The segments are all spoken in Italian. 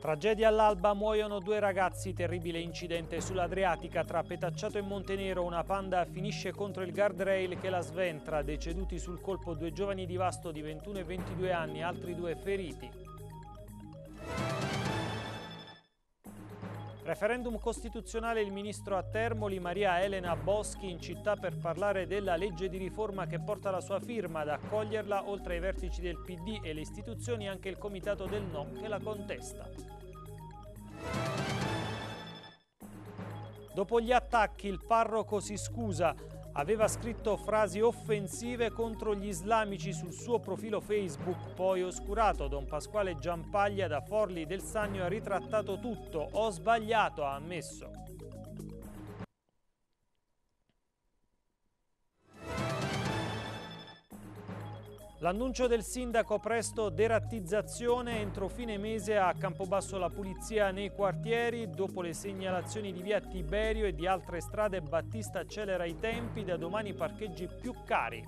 Tragedia all'alba, muoiono due ragazzi, terribile incidente sull'Adriatica tra Petacciato e Montenero, una panda finisce contro il guardrail che la sventra, deceduti sul colpo due giovani di Vasto di 21 e 22 anni, altri due feriti. Referendum costituzionale il ministro a Termoli Maria Elena Boschi in città per parlare della legge di riforma che porta la sua firma ad accoglierla oltre ai vertici del PD e le istituzioni anche il comitato del no che la contesta. Dopo gli attacchi il parroco si scusa, aveva scritto frasi offensive contro gli islamici sul suo profilo Facebook, poi oscurato. Don Pasquale Giampaglia da Forli del Sagno ha ritrattato tutto. Ho sbagliato, ha ammesso. L'annuncio del sindaco presto derattizzazione entro fine mese a Campobasso la pulizia nei quartieri. Dopo le segnalazioni di via Tiberio e di altre strade Battista accelera i tempi, da domani parcheggi più cari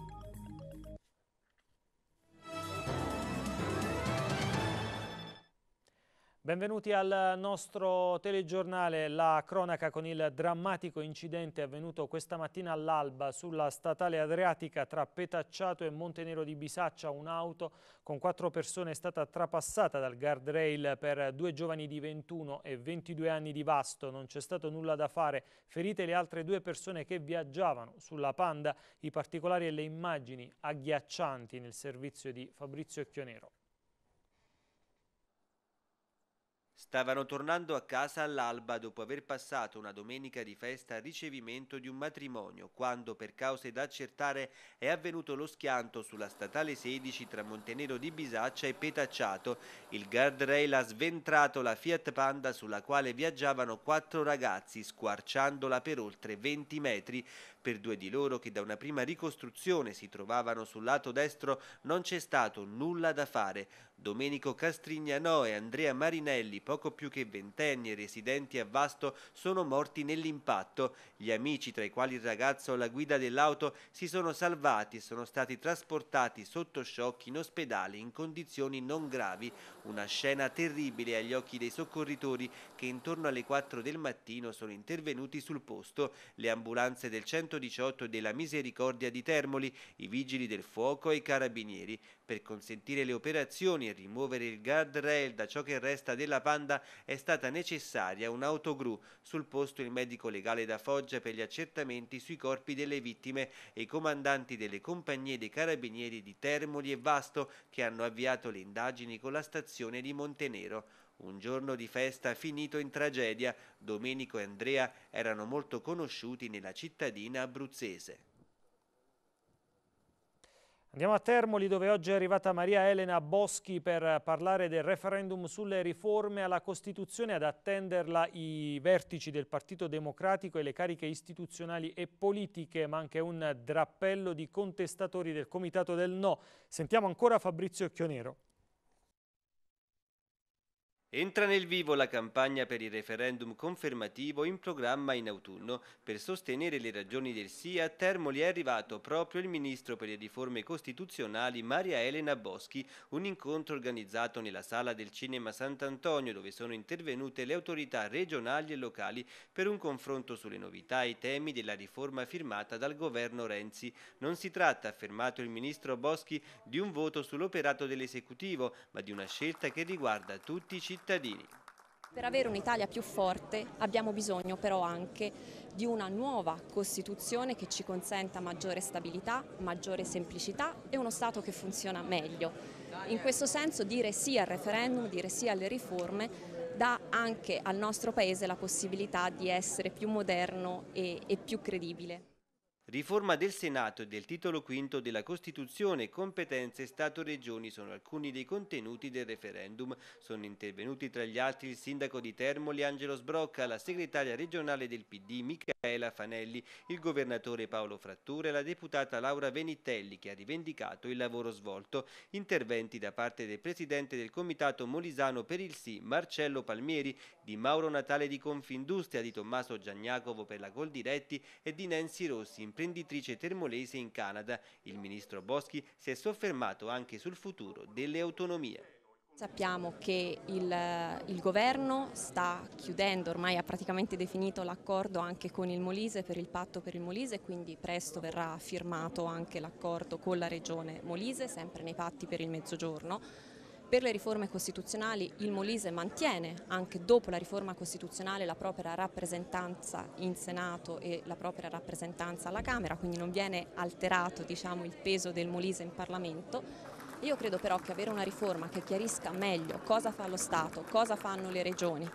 Benvenuti al nostro telegiornale La cronaca con il drammatico incidente avvenuto questa mattina all'alba sulla statale adriatica tra Petacciato e Montenero di Bisaccia. Un'auto con quattro persone è stata trapassata dal guardrail per due giovani di 21 e 22 anni di vasto. Non c'è stato nulla da fare. Ferite le altre due persone che viaggiavano sulla Panda. I particolari e le immagini agghiaccianti nel servizio di Fabrizio Chionero. Stavano tornando a casa all'alba dopo aver passato una domenica di festa a ricevimento di un matrimonio, quando per cause da accertare è avvenuto lo schianto sulla statale 16 tra Montenero di Bisaccia e Petacciato. Il guardrail ha sventrato la Fiat Panda sulla quale viaggiavano quattro ragazzi, squarciandola per oltre 20 metri. Per due di loro che da una prima ricostruzione si trovavano sul lato destro non c'è stato nulla da fare. Domenico Castrignanò e Andrea Marinelli, poco più che ventenni e residenti a Vasto, sono morti nell'impatto. Gli amici, tra i quali il ragazzo alla guida dell'auto, si sono salvati e sono stati trasportati sotto shock in ospedale in condizioni non gravi. Una scena terribile agli occhi dei soccorritori che intorno alle 4 del mattino sono intervenuti sul posto. Le ambulanze del centro 118 della Misericordia di Termoli, i vigili del fuoco e i carabinieri. Per consentire le operazioni e rimuovere il guardrail da ciò che resta della panda è stata necessaria un'autogru. Sul posto il medico legale da Foggia per gli accertamenti sui corpi delle vittime e i comandanti delle compagnie dei carabinieri di Termoli e Vasto che hanno avviato le indagini con la stazione di Montenero. Un giorno di festa finito in tragedia, Domenico e Andrea erano molto conosciuti nella cittadina abruzzese. Andiamo a Termoli dove oggi è arrivata Maria Elena Boschi per parlare del referendum sulle riforme alla Costituzione, ad attenderla i vertici del Partito Democratico e le cariche istituzionali e politiche, ma anche un drappello di contestatori del Comitato del No. Sentiamo ancora Fabrizio Chionero. Entra nel vivo la campagna per il referendum confermativo in programma in autunno. Per sostenere le ragioni del sì a Termoli è arrivato proprio il ministro per le riforme costituzionali Maria Elena Boschi, un incontro organizzato nella sala del Cinema Sant'Antonio dove sono intervenute le autorità regionali e locali per un confronto sulle novità e i temi della riforma firmata dal governo Renzi. Non si tratta, affermato il ministro Boschi, di un voto sull'operato dell'esecutivo, ma di una scelta che riguarda tutti i cittadini cittadini. Per avere un'Italia più forte abbiamo bisogno però anche di una nuova Costituzione che ci consenta maggiore stabilità, maggiore semplicità e uno Stato che funziona meglio. In questo senso dire sì al referendum, dire sì alle riforme dà anche al nostro Paese la possibilità di essere più moderno e, e più credibile. Riforma del Senato e del titolo V della Costituzione, competenze Stato-Regioni sono alcuni dei contenuti del referendum. Sono intervenuti tra gli altri il sindaco di Termoli Angelo Sbrocca, la segretaria regionale del PD Michaela Fanelli, il governatore Paolo Frattura e la deputata Laura Venitelli che ha rivendicato il lavoro svolto. Interventi da parte del presidente del comitato molisano per il sì Marcello Palmieri, di Mauro Natale di Confindustria, di Tommaso Giagnacovo per la Goldiretti e di Nancy Rossi in imprenditrice termolese in Canada. Il ministro Boschi si è soffermato anche sul futuro delle autonomie. Sappiamo che il, il, governo sta chiudendo, ormai ha praticamente definito l'accordo anche con il Molise per il patto per il Molise, quindi presto verrà firmato anche l'accordo con la regione Molise, sempre nei patti per il mezzogiorno. Per le riforme costituzionali il Molise mantiene anche dopo la riforma costituzionale la propria rappresentanza in Senato e la propria rappresentanza alla Camera, quindi non viene alterato diciamo, il peso del Molise in Parlamento. Io credo però che avere una riforma che chiarisca meglio cosa fa lo Stato, cosa fanno le regioni,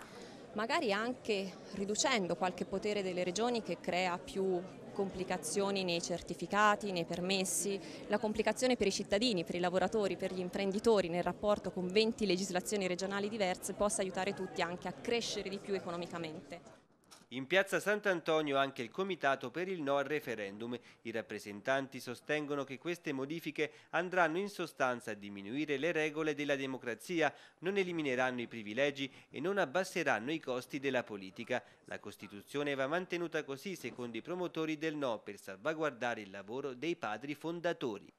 magari anche riducendo qualche potere delle regioni che crea più complicazioni nei certificati, nei permessi, la complicazione per i cittadini, per i lavoratori, per gli imprenditori nel rapporto con 20 legislazioni regionali diverse possa aiutare tutti anche a crescere di più economicamente. In piazza Sant'Antonio anche il Comitato per il No al referendum. I rappresentanti sostengono che queste modifiche andranno in sostanza a diminuire le regole della democrazia, non elimineranno i privilegi e non abbasseranno i costi della politica. La Costituzione va mantenuta così, secondo i promotori del No, per salvaguardare il lavoro dei padri fondatori.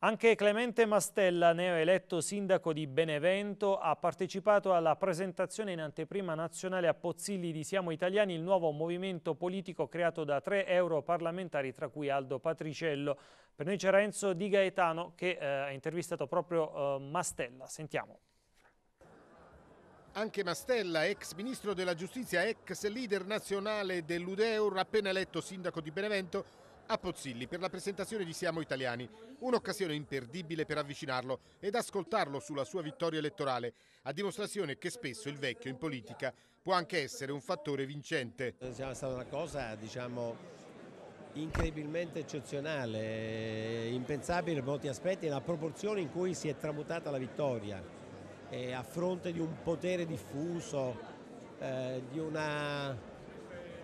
Anche Clemente Mastella, neoeletto sindaco di Benevento, ha partecipato alla presentazione in anteprima nazionale a Pozzilli di Siamo Italiani, il nuovo movimento politico creato da tre europarlamentari, tra cui Aldo Patriciello. Per noi c'è Renzo Di Gaetano che eh, ha intervistato proprio eh, Mastella. Sentiamo. Anche Mastella, ex ministro della giustizia, ex leader nazionale dell'Udeur, appena eletto sindaco di Benevento, a Pozzilli per la presentazione di Siamo Italiani, un'occasione imperdibile per avvicinarlo ed ascoltarlo sulla sua vittoria elettorale, a dimostrazione che spesso il vecchio in politica può anche essere un fattore vincente. È stata una cosa, diciamo, incredibilmente eccezionale, impensabile per molti aspetti, la proporzione in cui si è tramutata la vittoria eh, a fronte di un potere diffuso, eh, di una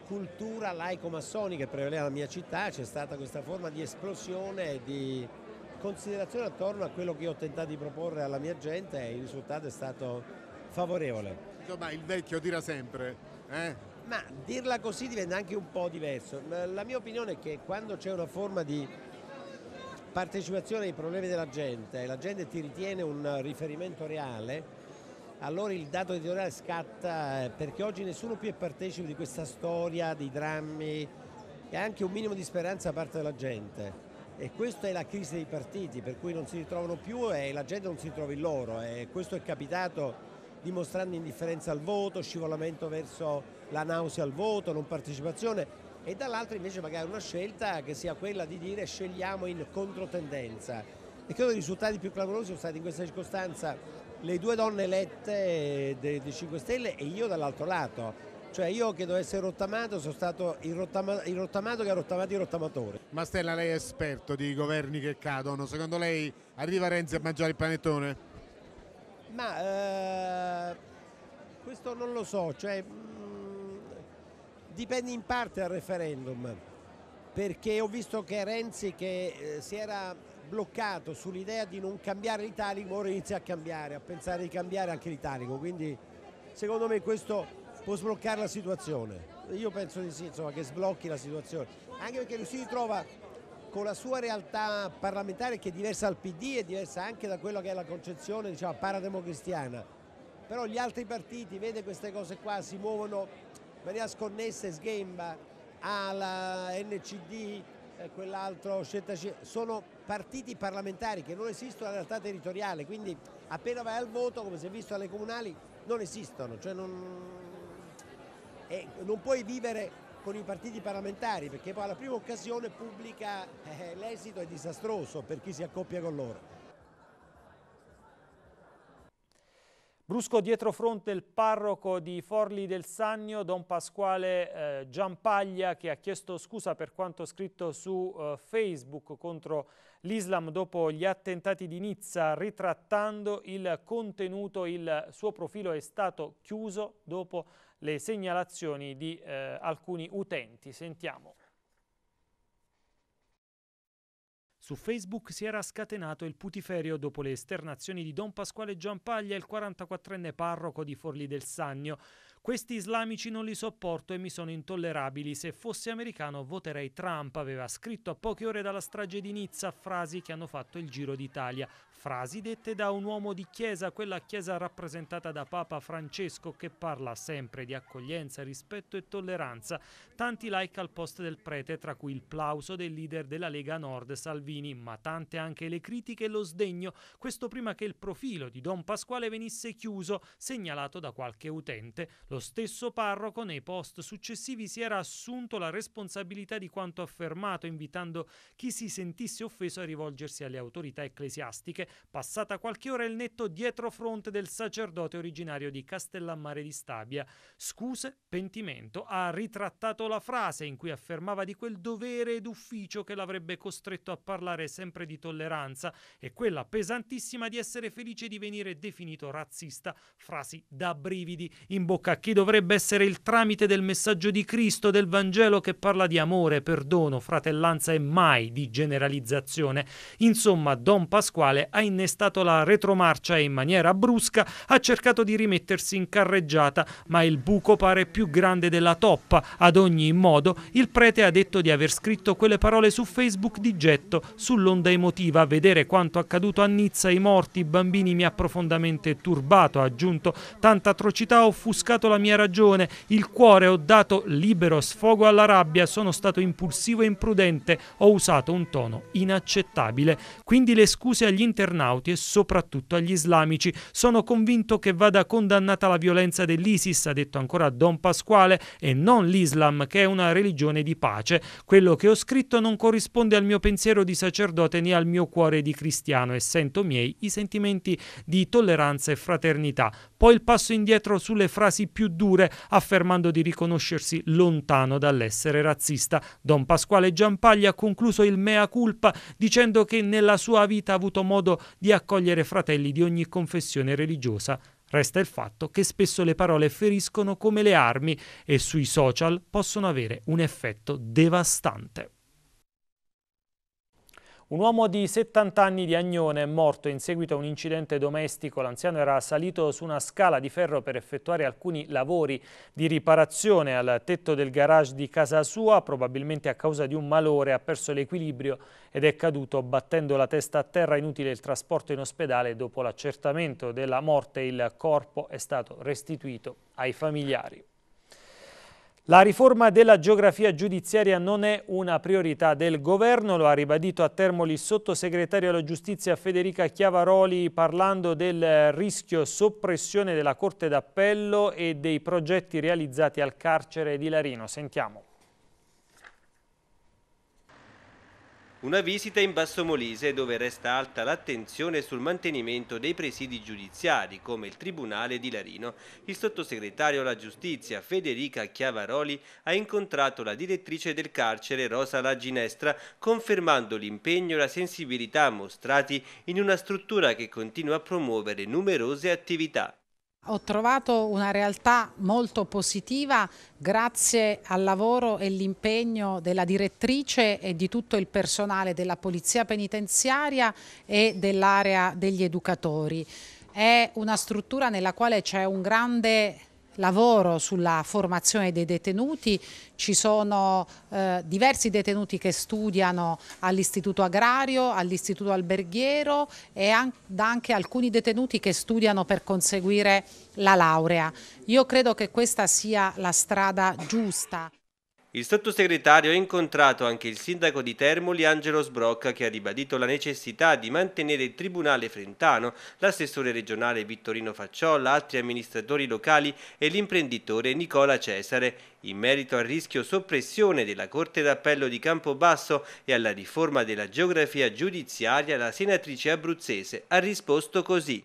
cultura laico-massonica che prevaleva nella mia città, c'è stata questa forma di esplosione e di considerazione attorno a quello che io ho tentato di proporre alla mia gente e il risultato è stato favorevole. Insomma, il vecchio tira sempre, eh? Ma dirla così diventa anche un po' diverso. La mia opinione è che quando c'è una forma di partecipazione ai problemi della gente e la gente ti ritiene un riferimento reale, allora il dato editoriale scatta eh, perché oggi nessuno più è partecipe di questa storia, dei drammi e anche un minimo di speranza da parte della gente. E questa è la crisi dei partiti, per cui non si ritrovano più e la gente non si ritrova in loro. E questo è capitato dimostrando indifferenza al voto, scivolamento verso la nausea al voto, non partecipazione e dall'altra invece magari una scelta che sia quella di dire scegliamo in controtendenza. E credo che i risultati più clamorosi sono stati in questa circostanza le due donne elette di 5 Stelle e io dall'altro lato. Cioè io che dovevo essere rottamato sono stato il, rottama, il rottamato che ha rottamato i rottamatori. Mastella lei è esperto di governi che cadono, secondo lei arriva Renzi a mangiare il panettone? Ma eh, questo non lo so, cioè, mh, mm, dipende in parte dal referendum perché ho visto che Renzi che eh, si era bloccato sull'idea di non cambiare l'italico, ora inizia a cambiare, a pensare di cambiare anche l'italico, quindi secondo me questo può sbloccare la situazione. Io penso di sì, insomma, che sblocchi la situazione, anche perché lui si ritrova con la sua realtà parlamentare che è diversa dal PD e diversa anche da quella che è la concezione diciamo, parademocristiana. Però gli altri partiti, vede queste cose qua, si muovono in maniera sconnessa e sghemba alla NCD, eh, quell'altro, scelta, sono partiti parlamentari che non esistono in realtà territoriale, quindi appena vai al voto, come si è visto alle comunali, non esistono, cioè non, eh, non puoi vivere con i partiti parlamentari perché poi alla prima occasione pubblica eh, l'esito è disastroso per chi si accoppia con loro. Brusco dietro fronte il parroco di Forli del Sannio, Don Pasquale eh, Giampaglia, che ha chiesto scusa per quanto scritto su eh, Facebook contro l'Islam dopo gli attentati di Nizza, ritrattando il contenuto, il suo profilo è stato chiuso dopo le segnalazioni di eh, alcuni utenti. Sentiamo. Su Facebook si era scatenato il putiferio dopo le esternazioni di Don Pasquale Giampaglia, il 44enne parroco di Forlì del Sannio. Questi islamici non li sopporto e mi sono intollerabili. Se fossi americano voterei Trump, aveva scritto a poche ore dalla strage di Nizza frasi che hanno fatto il giro d'Italia frasi dette da un uomo di chiesa, quella chiesa rappresentata da Papa Francesco che parla sempre di accoglienza, rispetto e tolleranza. Tanti like al post del prete, tra cui il plauso del leader della Lega Nord Salvini, ma tante anche le critiche e lo sdegno, questo prima che il profilo di Don Pasquale venisse chiuso, segnalato da qualche utente. Lo stesso parroco nei post successivi si era assunto la responsabilità di quanto affermato, invitando chi si sentisse offeso a rivolgersi alle autorità ecclesiastiche, passata qualche ora il netto dietro fronte del sacerdote originario di Castellammare di Stabia. Scuse, pentimento, ha ritrattato la frase in cui affermava di quel dovere ed ufficio che l'avrebbe costretto a parlare sempre di tolleranza e quella pesantissima di essere felice di venire definito razzista, frasi da brividi in bocca a chi dovrebbe essere il tramite del messaggio di Cristo, del Vangelo che parla di amore, perdono, fratellanza e mai di generalizzazione. Insomma, Don Pasquale ha innestato la retromarcia e in maniera brusca ha cercato di rimettersi in carreggiata, ma il buco pare più grande della toppa. Ad ogni modo, il prete ha detto di aver scritto quelle parole su Facebook di getto, sull'onda emotiva, a vedere quanto accaduto a Nizza, i morti, i bambini mi ha profondamente turbato, ha aggiunto, tanta atrocità ha offuscato la mia ragione, il cuore ho dato libero sfogo alla rabbia, sono stato impulsivo e imprudente, ho usato un tono inaccettabile. Quindi le scuse agli internazionali cibernauti e soprattutto agli islamici. Sono convinto che vada condannata la violenza dell'ISIS, ha detto ancora Don Pasquale, e non l'Islam, che è una religione di pace. Quello che ho scritto non corrisponde al mio pensiero di sacerdote né al mio cuore di cristiano e sento miei i sentimenti di tolleranza e fraternità. Poi il passo indietro sulle frasi più dure, affermando di riconoscersi lontano dall'essere razzista. Don Pasquale Giampagli ha concluso il mea culpa dicendo che nella sua vita ha avuto modo di accogliere fratelli di ogni confessione religiosa. Resta il fatto che spesso le parole feriscono come le armi e sui social possono avere un effetto devastante. Un uomo di 70 anni di Agnone è morto in seguito a un incidente domestico. L'anziano era salito su una scala di ferro per effettuare alcuni lavori di riparazione al tetto del garage di casa sua. Probabilmente a causa di un malore ha perso l'equilibrio ed è caduto battendo la testa a terra. Inutile il trasporto in ospedale. Dopo l'accertamento della morte il corpo è stato restituito ai familiari. La riforma della geografia giudiziaria non è una priorità del governo, lo ha ribadito a Termoli il sottosegretario alla giustizia Federica Chiavaroli parlando del rischio soppressione della Corte d'Appello e dei progetti realizzati al carcere di Larino. Sentiamo. Una visita in Bassomolise dove resta alta l'attenzione sul mantenimento dei presidi giudiziari come il Tribunale di Larino. Il sottosegretario alla giustizia Federica Chiavaroli ha incontrato la direttrice del carcere Rosa La Ginestra confermando l'impegno e la sensibilità mostrati in una struttura che continua a promuovere numerose attività. Ho trovato una realtà molto positiva grazie al lavoro e all'impegno della direttrice e di tutto il personale della Polizia Penitenziaria e dell'area degli educatori. È una struttura nella quale c'è un grande lavoro sulla formazione dei detenuti, ci sono eh, diversi detenuti che studiano all'istituto agrario, all'istituto alberghiero e anche, anche alcuni detenuti che studiano per conseguire la laurea. Io credo che questa sia la strada giusta. Il sottosegretario ha incontrato anche il sindaco di Termoli Angelo Sbrocca che ha ribadito la necessità di mantenere il Tribunale Frentano, l'assessore regionale Vittorino Facciolla, altri amministratori locali e l'imprenditore Nicola Cesare in merito al rischio soppressione della Corte d'Appello di Campobasso e alla riforma della geografia giudiziaria, la senatrice abruzzese ha risposto così.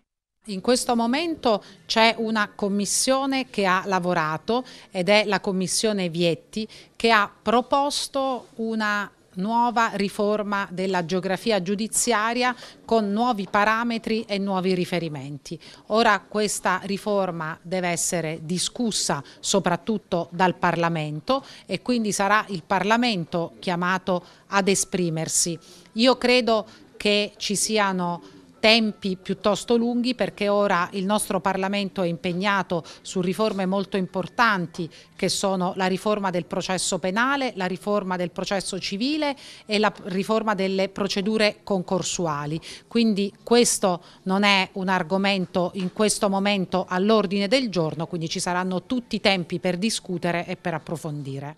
In questo momento c'è una commissione che ha lavorato ed è la commissione Vietti che ha proposto una nuova riforma della geografia giudiziaria con nuovi parametri e nuovi riferimenti. Ora questa riforma deve essere discussa soprattutto dal Parlamento e quindi sarà il Parlamento chiamato ad esprimersi. Io credo che ci siano tempi piuttosto lunghi perché ora il nostro Parlamento è impegnato su riforme molto importanti che sono la riforma del processo penale, la riforma del processo civile e la riforma delle procedure concorsuali. Quindi questo non è un argomento in questo momento all'ordine del giorno, quindi ci saranno tutti i tempi per discutere e per approfondire.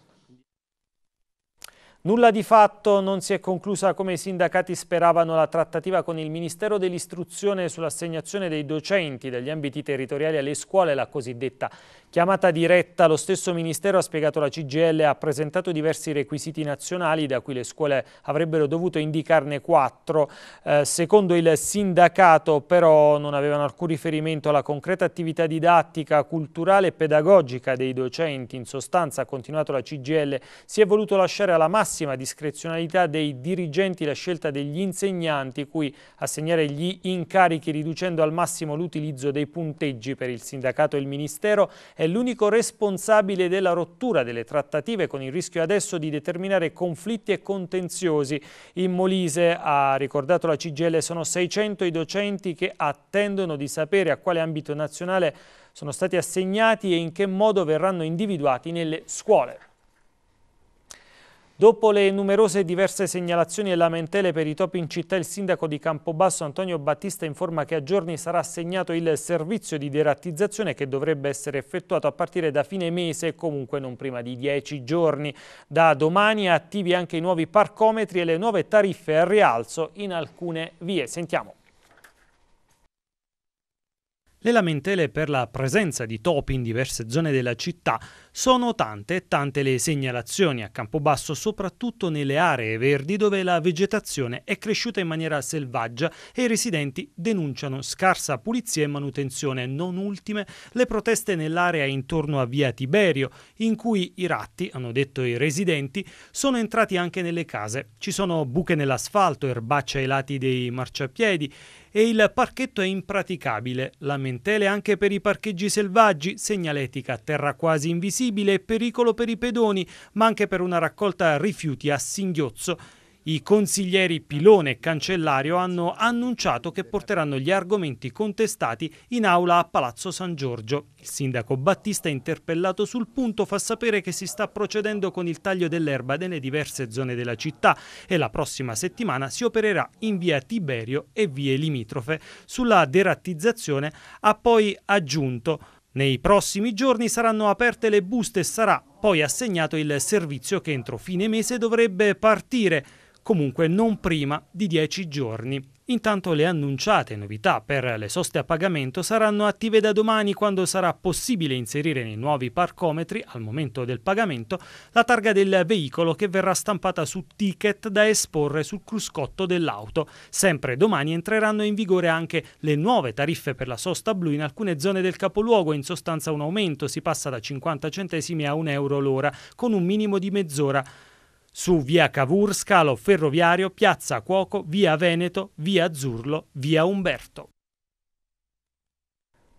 Nulla di fatto, non si è conclusa come i sindacati speravano la trattativa con il Ministero dell'Istruzione sull'assegnazione dei docenti dagli ambiti territoriali alle scuole, la cosiddetta chiamata diretta. Lo stesso Ministero ha spiegato la CGL ha presentato diversi requisiti nazionali da cui le scuole avrebbero dovuto indicarne quattro. Eh, secondo il sindacato però non avevano alcun riferimento alla concreta attività didattica, culturale e pedagogica dei docenti. In sostanza, ha continuato la CGL, si è voluto lasciare alla massima massima discrezionalità dei dirigenti la scelta degli insegnanti cui assegnare gli incarichi riducendo al massimo l'utilizzo dei punteggi per il sindacato e il ministero è l'unico responsabile della rottura delle trattative con il rischio adesso di determinare conflitti e contenziosi. In Molise, ha ricordato la CGL, sono 600 i docenti che attendono di sapere a quale ambito nazionale sono stati assegnati e in che modo verranno individuati nelle scuole. Dopo le numerose e diverse segnalazioni e lamentele per i topi in città, il sindaco di Campobasso Antonio Battista informa che a giorni sarà assegnato il servizio di derattizzazione che dovrebbe essere effettuato a partire da fine mese e comunque non prima di 10 giorni. Da domani attivi anche i nuovi parcometri e le nuove tariffe a rialzo in alcune vie. Sentiamo. Le lamentele per la presenza di topi in diverse zone della città sono tante e tante le segnalazioni a Campobasso, soprattutto nelle aree verdi dove la vegetazione è cresciuta in maniera selvaggia e i residenti denunciano scarsa pulizia e manutenzione, non ultime le proteste nell'area intorno a via Tiberio, in cui i ratti, hanno detto i residenti, sono entrati anche nelle case. Ci sono buche nell'asfalto, erbacce ai lati dei marciapiedi e il parchetto è impraticabile. Lamentele anche per i parcheggi selvaggi, segnaletica a terra quasi invisibile sensibile pericolo per i pedoni, ma anche per una raccolta rifiuti a singhiozzo. I consiglieri Pilone e Cancellario hanno annunciato che porteranno gli argomenti contestati in aula a Palazzo San Giorgio. Il sindaco Battista, interpellato sul punto, fa sapere che si sta procedendo con il taglio dell'erba nelle diverse zone della città e la prossima settimana si opererà in via Tiberio e vie limitrofe. Sulla derattizzazione ha poi aggiunto nei prossimi giorni saranno aperte le buste e sarà poi assegnato il servizio che entro fine mese dovrebbe partire comunque non prima di 10 giorni. Intanto le annunciate novità per le soste a pagamento saranno attive da domani quando sarà possibile inserire nei nuovi parcometri, al momento del pagamento, la targa del veicolo che verrà stampata su ticket da esporre sul cruscotto dell'auto. Sempre domani entreranno in vigore anche le nuove tariffe per la sosta blu in alcune zone del capoluogo, in sostanza un aumento, si passa da 50 centesimi a 1 euro l'ora, con un minimo di mezz'ora su via Cavour, scalo ferroviario, piazza Cuoco, via Veneto, via Azzurlo, via Umberto.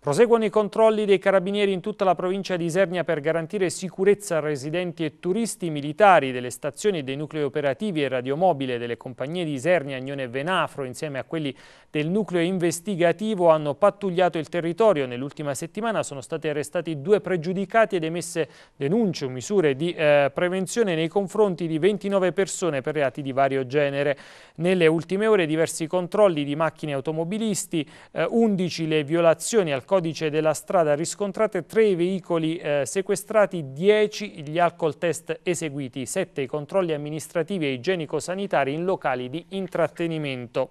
Proseguono i controlli dei carabinieri in tutta la provincia di Isernia per garantire sicurezza a residenti e turisti militari delle stazioni dei nuclei operativi e radiomobile delle compagnie di Isernia, Agnone e Venafro insieme a quelli del nucleo investigativo hanno pattugliato il territorio. Nell'ultima settimana sono stati arrestati due pregiudicati ed emesse denunce o misure di eh, prevenzione nei confronti di 29 persone per reati di vario genere. Nelle ultime ore diversi controlli di macchine automobilisti, eh, 11 le violazioni al codice della strada riscontrate 3 veicoli eh, sequestrati, 10 gli alcol test eseguiti, 7 i controlli amministrativi e igienico-sanitari in locali di intrattenimento.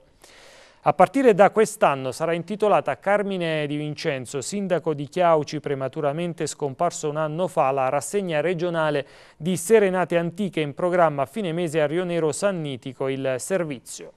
A partire da quest'anno sarà intitolata Carmine Di Vincenzo, sindaco di Chiauci, prematuramente scomparso un anno fa, la rassegna regionale di Serenate Antiche in programma a fine mese a Rionero Sannitico, il servizio.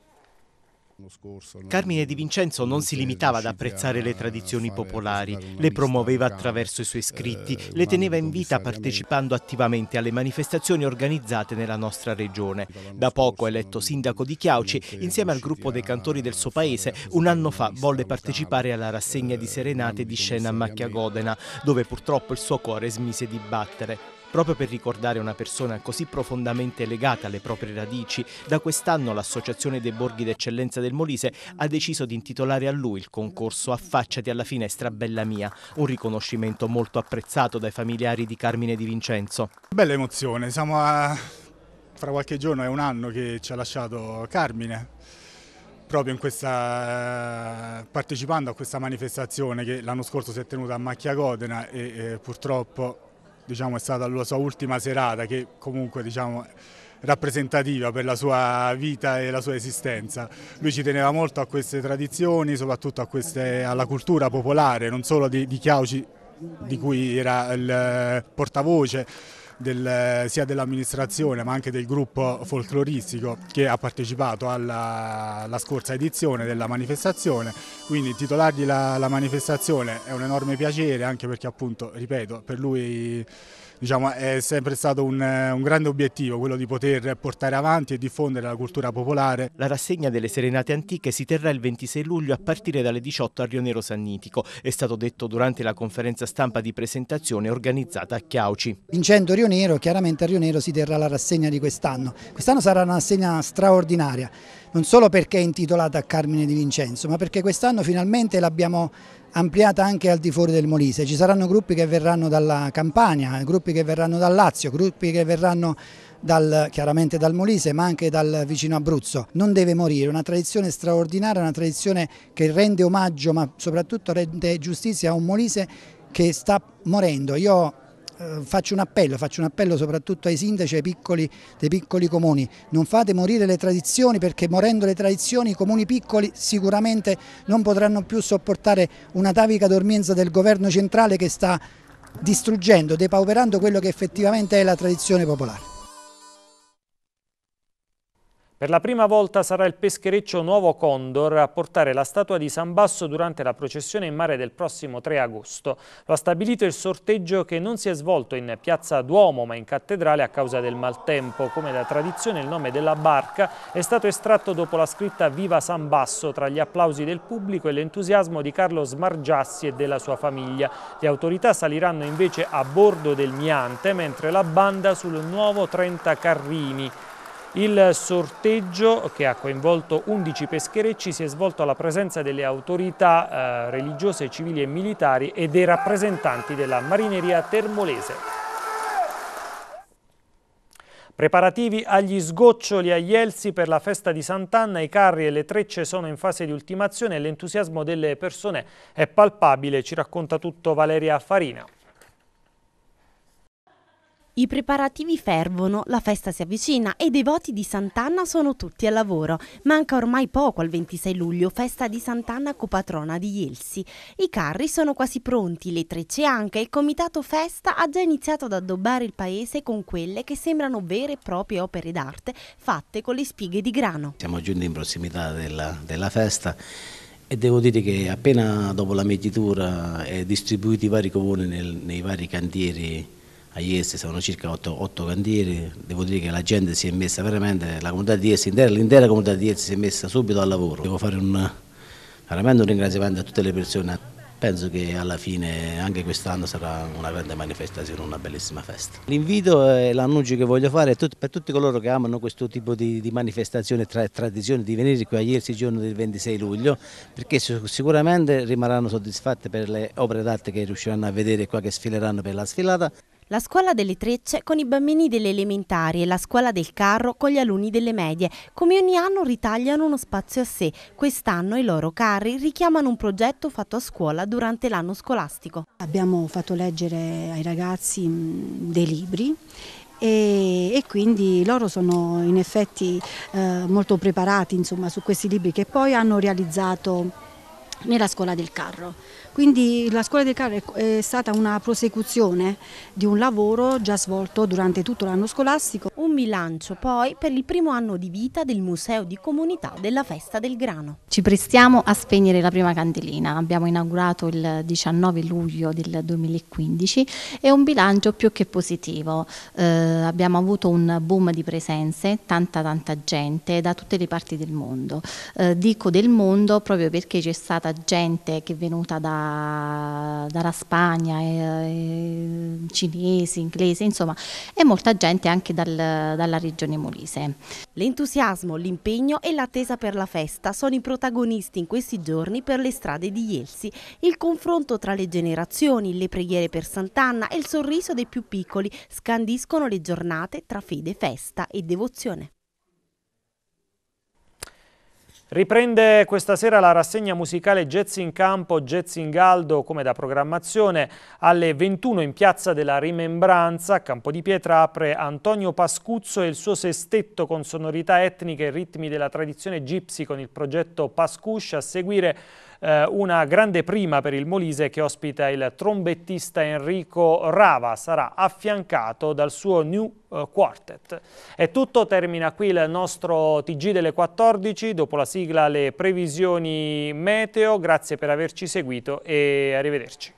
Carmine Di Vincenzo non si limitava ad apprezzare le tradizioni popolari, le promuoveva attraverso i suoi scritti, eh, le teneva in vita partecipando attivamente alle manifestazioni organizzate nella nostra regione. Da poco eletto sindaco di Chiauci, insieme al gruppo dei cantori del suo paese, un anno fa volle partecipare alla rassegna di eh, serenate di scena a Macchia Godena, dove purtroppo il suo cuore smise di battere. Proprio per ricordare una persona così profondamente legata alle proprie radici, da quest'anno l'Associazione dei Borghi d'Eccellenza del Molise ha deciso di intitolare a lui il concorso Affacciati alla finestra Bella Mia, un riconoscimento molto apprezzato dai familiari di Carmine Di Vincenzo. Bella emozione, siamo a... fra qualche giorno è un anno che ci ha lasciato Carmine proprio in questa, partecipando a questa manifestazione che l'anno scorso si è tenuta a Macchia Codena e eh, purtroppo diciamo, è stata la sua ultima serata che comunque diciamo, rappresentativa per la sua vita e la sua esistenza. Lui ci teneva molto a queste tradizioni, soprattutto queste, alla cultura popolare, non solo di, di Chiauci di cui era il portavoce del, eh, sia dell'amministrazione ma anche del gruppo folcloristico che ha partecipato alla, alla scorsa edizione della manifestazione, quindi titolargli la, la manifestazione è un enorme piacere anche perché appunto, ripeto, per lui diciamo, è sempre stato un, un, grande obiettivo quello di poter portare avanti e diffondere la cultura popolare. La rassegna delle serenate antiche si terrà il 26 luglio a partire dalle 18 a Rio Nero Sannitico, è stato detto durante la conferenza stampa di presentazione organizzata a Chiauci. Vincendo Rio Nero, chiaramente a Rio Nero si terrà la rassegna di quest'anno. Quest'anno sarà una rassegna straordinaria non solo perché è intitolata a Carmine Di Vincenzo, ma perché quest'anno finalmente l'abbiamo ampliata anche al di fuori del Molise. Ci saranno gruppi che verranno dalla Campania, gruppi che verranno dal Lazio, gruppi che verranno dal, chiaramente dal Molise ma anche dal vicino Abruzzo. Non deve morire, una tradizione straordinaria, una tradizione che rende omaggio ma soprattutto rende giustizia a un Molise che sta morendo. Io eh, faccio un, appello, faccio un appello, soprattutto ai sindaci ai piccoli, dei piccoli comuni, non fate morire le tradizioni perché morendo le tradizioni i comuni piccoli sicuramente non potranno più sopportare una tavica dormienza del governo centrale che sta distruggendo, depauperando quello che effettivamente è la tradizione popolare. Per la prima volta sarà il peschereccio Nuovo Condor a portare la statua di San Basso durante la processione in mare del prossimo 3 agosto. Lo ha stabilito il sorteggio che non si è svolto in piazza Duomo ma in cattedrale a causa del maltempo. Come da tradizione il nome della barca è stato estratto dopo la scritta Viva San Basso tra gli applausi del pubblico e l'entusiasmo di Carlo Smargiassi e della sua famiglia. Le autorità saliranno invece a bordo del Miante mentre la banda sul nuovo 30 Carrini il sorteggio, che ha coinvolto 11 pescherecci, si è svolto alla presenza delle autorità eh, religiose, civili e militari e dei rappresentanti della marineria termolese. Preparativi agli sgoccioli a Ielsi per la festa di Sant'Anna, i carri e le trecce sono in fase di ultimazione e l'entusiasmo delle persone è palpabile, ci racconta tutto Valeria Farina. I preparativi fervono, la festa si avvicina e i devoti di Sant'Anna sono tutti al lavoro. Manca ormai poco al 26 luglio, festa di Sant'Anna copatrona di Ielsi. I carri sono quasi pronti, le trecce anche, il comitato festa ha già iniziato ad addobbare il paese con quelle che sembrano vere e proprie opere d'arte fatte con le spighe di grano. Siamo giunti in prossimità della, della festa e devo dire che appena dopo la mietitura è distribuiti i vari comuni nel, nei vari cantieri a Iesi sono circa 8, 8 cantieri, devo dire che la gente si è messa veramente, la comunità di Iesi, l'intera comunità di Iesi si è messa subito al lavoro. Devo fare un, veramente un ringraziamento a tutte le persone, penso che alla fine anche quest'anno sarà una grande manifestazione, una bellissima festa. L'invito e l'annuncio che voglio fare è per tutti coloro che amano questo tipo di, di manifestazione e tradizione di venire qui a Iersi giorno del 26 luglio perché sicuramente rimarranno soddisfatti per le opere d'arte che riusciranno a vedere qua che sfileranno per la sfilata. La scuola delle trecce con i bambini delle elementari e la scuola del carro con gli alunni delle medie. Come ogni anno ritagliano uno spazio a sé. Quest'anno i loro carri richiamano un progetto fatto a scuola durante l'anno scolastico. Abbiamo fatto leggere ai ragazzi mm, dei libri e, e, quindi loro sono in effetti eh, molto preparati insomma, su questi libri che poi hanno realizzato nella scuola del carro. Quindi la scuola del Carro è stata una prosecuzione di un lavoro già svolto durante tutto l'anno scolastico. Un bilancio poi per il primo anno di vita del Museo di Comunità della Festa del Grano. Ci prestiamo a spegnere la prima candelina, abbiamo inaugurato il 19 luglio del 2015 e un bilancio più che positivo. Eh, abbiamo avuto un boom di presenze, tanta tanta gente da tutte le parti del mondo. Eh, dico del mondo proprio perché c'è stata gente che è venuta da dalla, Spagna, eh, eh, cinesi, inglesi, insomma, e molta gente anche dal, dalla regione molise. L'entusiasmo, l'impegno e l'attesa per la festa sono i protagonisti in questi giorni per le strade di Ielsi. Il confronto tra le generazioni, le preghiere per Sant'Anna e il sorriso dei più piccoli scandiscono le giornate tra fede, festa e devozione. Riprende questa sera la rassegna musicale Jazz in Campo, Jazz in Galdo, come da programmazione, alle 21 in Piazza della Rimembranza, a Campo di Pietra, apre Antonio Pascuzzo e il suo sestetto con sonorità etniche e ritmi della tradizione gipsy con il progetto Pascuscia, a seguire eh, una grande prima per il Molise che ospita il trombettista Enrico Rava, sarà affiancato dal suo New eh, Quartet. È tutto, termina qui il nostro TG delle 14, dopo la sigla le previsioni meteo, grazie per averci seguito e arrivederci.